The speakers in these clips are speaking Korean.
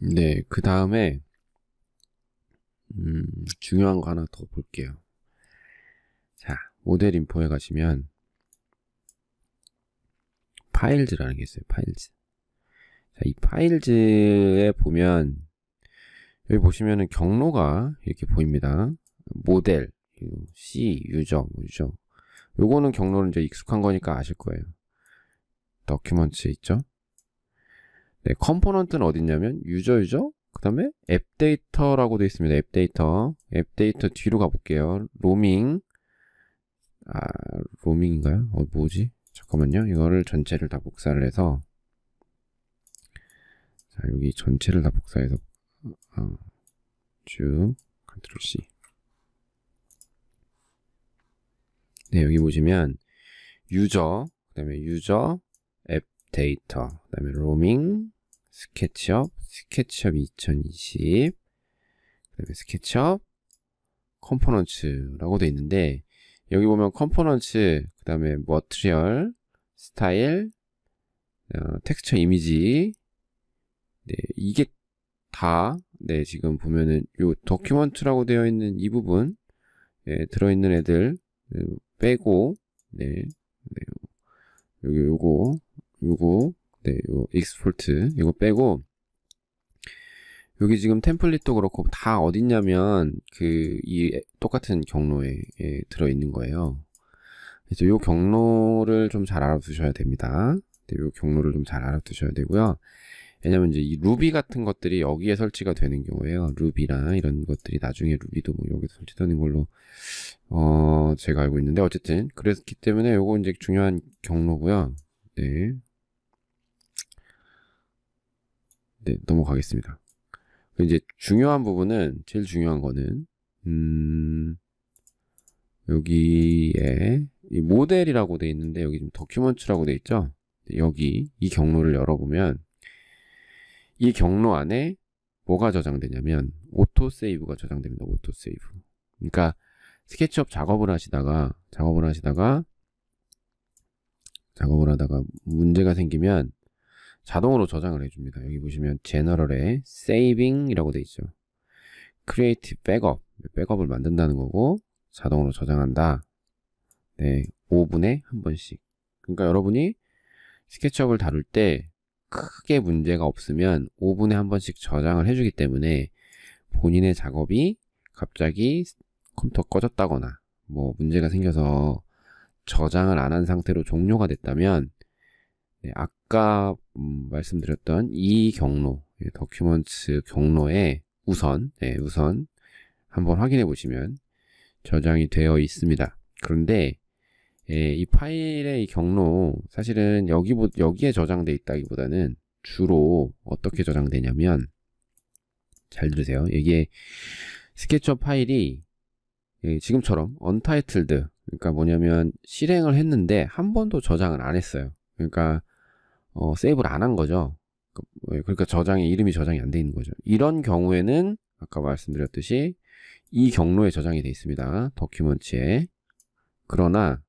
네, 그 다음에 음, 중요한 거 하나 더 볼게요. 자, 모델 인포에 가시면 파일즈라는 게 있어요. 파일즈. 자, 이 파일즈에 보면 여기 보시면은 경로가 이렇게 보입니다. 모델, C, 유저, 뭐 유저. 요거는 경로는 이제 익숙한 거니까 아실 거예요. 더큐먼트 있죠? 네, 컴포넌트는 어디냐면 유저 유저 그 다음에 앱 데이터라고 되어 있습니다. 앱 데이터 앱 데이터 뒤로 가볼게요. 로밍 아 로밍인가요? 어 뭐지? 잠깐만요. 이거를 전체를 다 복사를 해서 자 여기 전체를 다 복사해서 어, 쭉 컨트롤 C 네 여기 보시면 유저 그 다음에 유저 앱 데이터 그 다음에 로밍 스케치업, 스케치업 2020, 그 다음에 스케치업, 컴포넌츠라고 되어 있는데, 여기 보면 컴포넌츠, 그 다음에 머트리얼, 스타일, 어, 텍스처 이미지, 네, 이게 다, 네, 지금 보면은 요 도큐먼트라고 되어 있는 이 부분, 네, 들어있는 애들, 음, 빼고, 네, 네, 여기 요거, 요거, 익스폴트 이거 빼고 여기 지금 템플릿도 그렇고 다 어딨냐면 그 이 똑같은 경로에 예, 들어있는 거예요. 그래서 이 경로를 좀 잘 알아두셔야 됩니다. 이 네, 경로를 좀 잘 알아두셔야 되고요. 왜냐면 이제 이 루비 같은 것들이 여기에 설치가 되는 경우에요. 루비랑 이런 것들이 나중에 루비도 뭐여기 설치되는 걸로 어 제가 알고 있는데 어쨌든 그랬기 때문에 이거 이제 중요한 경로고요. 네. 네, 넘어가겠습니다. 이제 중요한 부분은, 제일 중요한 거는, 음, 여기에, 이 모델이라고 돼 있는데, 여기 좀 더큐먼트라고 돼 있죠? 네, 여기, 이 경로를 열어보면, 이 경로 안에 뭐가 저장되냐면, 오토세이브가 저장됩니다. 오토세이브. 그러니까, 스케치업 작업을 하시다가, 작업을 하시다가, 작업을 하다가 문제가 생기면 자동으로 저장을 해줍니다. 여기 보시면 g e e n r a l 에 saving이라고 돼 있죠. create backup, 백업을 만든다는 거고 자동으로 저장한다. 네, 5분에 한 번씩. 그러니까 여러분이 스케치업을 다룰 때 크게 문제가 없으면 5분에 한 번씩 저장을 해주기 때문에 본인의 작업이 갑자기 컴퓨터 꺼졌다거나 뭐 문제가 생겨서 저장을 안 한 상태로 종료가 됐다면 네, 아까 음, 말씀드렸던 이 경로, 예, 더큐먼츠 경로에 우선, 예, 우선 한번 확인해 보시면 저장이 되어 있습니다. 그런데 예, 이 파일의 이 경로 사실은 여기 여기에 저장돼 있다기보다는 주로 어떻게 저장되냐면 잘 들으세요. 이게 스케치업 파일이 예, 지금처럼 언타이틀드 그러니까 뭐냐면 실행을 했는데 한 번도 저장을 안 했어요. 그러니까 어, 세이브를 안 한 거죠. 그, 그러니까 저장이 이름이 저장이 안 돼 있는 거죠. 이런 경우에는 아까 말씀드렸듯이 이 경로에 저장이 돼 있습니다. 더큐먼츠에. 그러나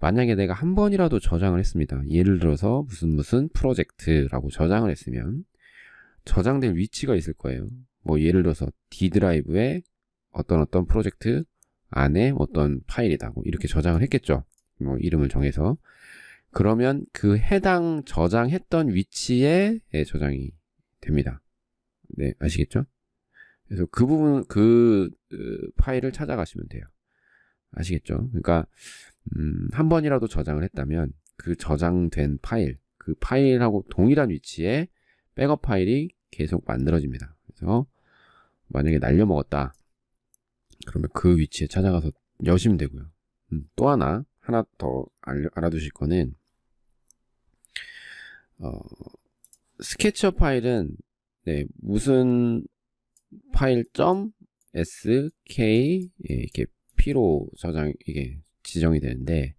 만약에 내가 한 번이라도 저장을 했습니다. 예를 들어서 무슨 무슨 프로젝트라고 저장을 했으면 저장될 위치가 있을 거예요. 뭐 예를 들어서 D 드라이브에 어떤 어떤 프로젝트 안에 어떤 파일이다. 고 뭐 이렇게 저장을 했겠죠. 뭐 이름을 정해서. 그러면 그 해당 저장했던 위치에 예, 저장이 됩니다. 네, 아시겠죠? 그래서 그 부분, 그, 그 파일을 찾아가시면 돼요. 아시겠죠? 그러니까 음, 한 번이라도 저장을 했다면 그 저장된 파일, 그 파일하고 동일한 위치에 백업 파일이 계속 만들어집니다. 그래서 만약에 날려 먹었다. 그러면 그 위치에 찾아가서 여시면 되고요. 음, 또 하나, 하나 더 알려, 알아두실 거는 어, 스케치어 파일은 네, 무슨 파일 점 .sk 예, 이렇게 p로 저장 이게 지정이 되는데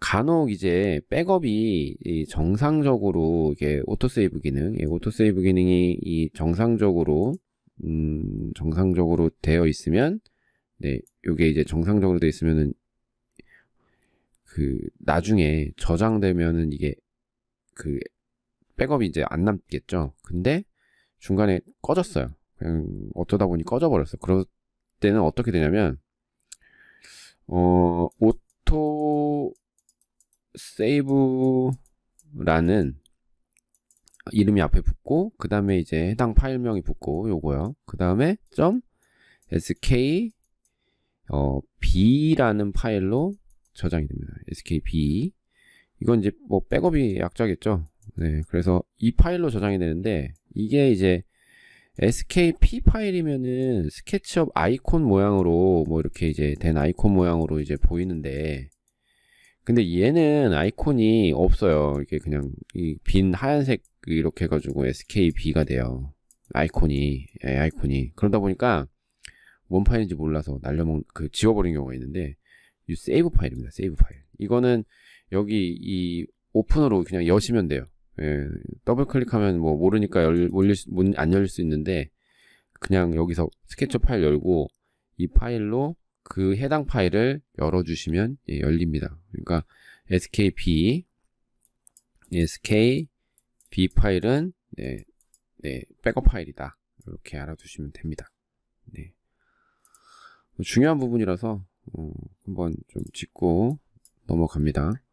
간혹 이제 백업이 정상적으로 이게 오토세이브 기능, 예, 오토세이브 기능이 이 정상적으로 음, 정상적으로 되어 있으면 네, 요게 이제 정상적으로 되어 있으면은 그 나중에 저장되면은 이게 그 백업이 이제 안 남겠죠. 근데 중간에 꺼졌어요. 그냥 어쩌다 보니 꺼져버렸어. 요 그럴 때는 어떻게 되냐면 어 오토 세이브라는 이름이 앞에 붙고 그 다음에 이제 해당 파일명이 붙고 요거요. 그 다음에 점 sk 어, b라는 파일로 저장이 됩니다. skb 이건 이제 뭐 백업이 약자겠죠. 네, 그래서 이 파일로 저장이 되는데 이게 이제 skp 파일이면은 스케치업 아이콘 모양으로 뭐 이렇게 이제 된 아이콘 모양으로 이제 보이는데 근데 얘는 아이콘이 없어요. 이게 그냥 이 빈 하얀색 이렇게 해가지고 skp가 돼요. 아이콘이 예, 아이콘이 그러다 보니까 원 파일인지 몰라서 날려먹 그 지워버린 경우가 있는데 이 세이브 파일입니다. 세이브 파일 이거는 여기 이 오픈으로 그냥 여시면 돼요. 예, 더블 클릭하면 뭐 모르니까 열, 올릴 수, 문안 열릴 수 있는데 그냥 여기서 스케쳐 파일 열고 이 파일로 그 해당 파일을 열어주시면 예, 열립니다. 그러니까 skp 예, skp 파일은 네, 네, 백업 파일이다. 이렇게 알아두시면 됩니다. 네. 중요한 부분이라서 어, 한번 좀 짚고 넘어갑니다.